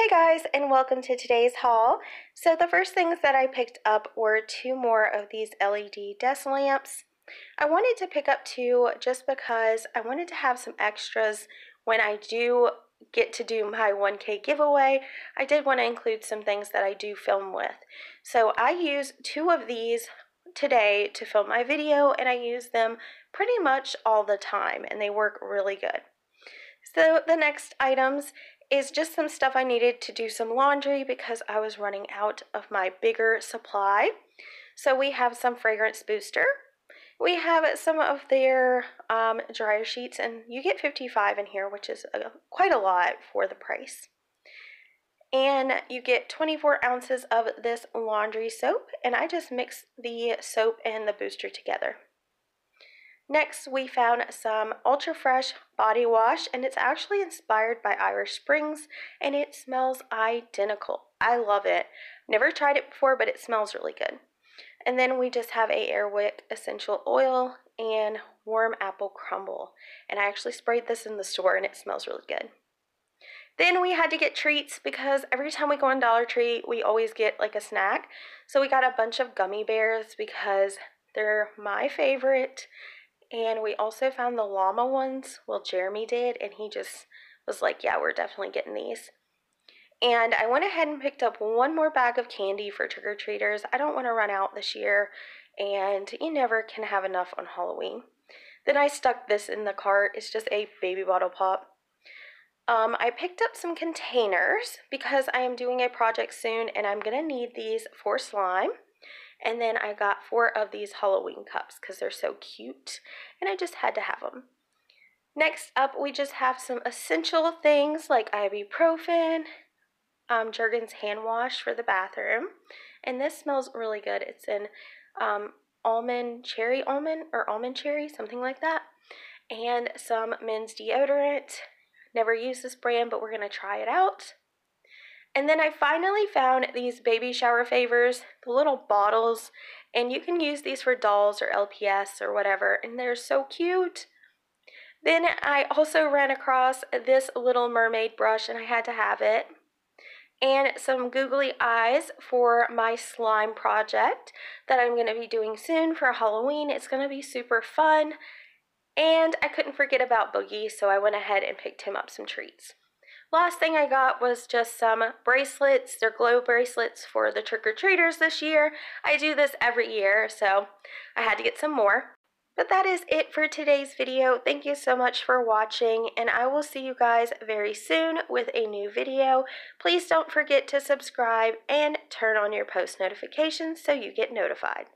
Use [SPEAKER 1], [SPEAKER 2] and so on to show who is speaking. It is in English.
[SPEAKER 1] Hey guys, and welcome to today's haul. So the first things that I picked up were two more of these LED desk lamps. I wanted to pick up two just because I wanted to have some extras when I do get to do my 1K giveaway. I did want to include some things that I do film with. So I use two of these today to film my video and I use them pretty much all the time and they work really good. So the next items is just some stuff I needed to do some laundry because I was running out of my bigger supply. So we have some fragrance booster. We have some of their um, dryer sheets, and you get 55 in here, which is a, quite a lot for the price. And you get 24 ounces of this laundry soap, and I just mix the soap and the booster together. Next, we found some Ultra Fresh body wash, and it's actually inspired by Irish Springs, and it smells identical. I love it. Never tried it before, but it smells really good. And then we just have a Airwick essential oil and warm apple crumble. And I actually sprayed this in the store, and it smells really good. Then we had to get treats because every time we go on Dollar Tree, we always get like a snack. So we got a bunch of gummy bears because they're my favorite and we also found the llama ones. Well, Jeremy did, and he just was like, yeah, we're definitely getting these. And I went ahead and picked up one more bag of candy for trick or treaters. I don't want to run out this year, and you never can have enough on Halloween. Then I stuck this in the cart. It's just a baby bottle pop. Um, I picked up some containers because I am doing a project soon and I'm going to need these for slime. And then I got four of these Halloween cups because they're so cute and I just had to have them. Next up, we just have some essential things like ibuprofen, um, Jergens hand wash for the bathroom. And this smells really good. It's in um, almond, cherry almond, or almond cherry, something like that. And some men's deodorant. Never used this brand, but we're going to try it out. And then I finally found these baby shower favors, the little bottles, and you can use these for dolls or LPS or whatever, and they're so cute. Then I also ran across this little mermaid brush and I had to have it. And some googly eyes for my slime project that I'm going to be doing soon for Halloween. It's going to be super fun. And I couldn't forget about Boogie, so I went ahead and picked him up some treats. Last thing I got was just some bracelets. They're glow bracelets for the trick-or-treaters this year. I do this every year, so I had to get some more. But that is it for today's video. Thank you so much for watching, and I will see you guys very soon with a new video. Please don't forget to subscribe and turn on your post notifications so you get notified.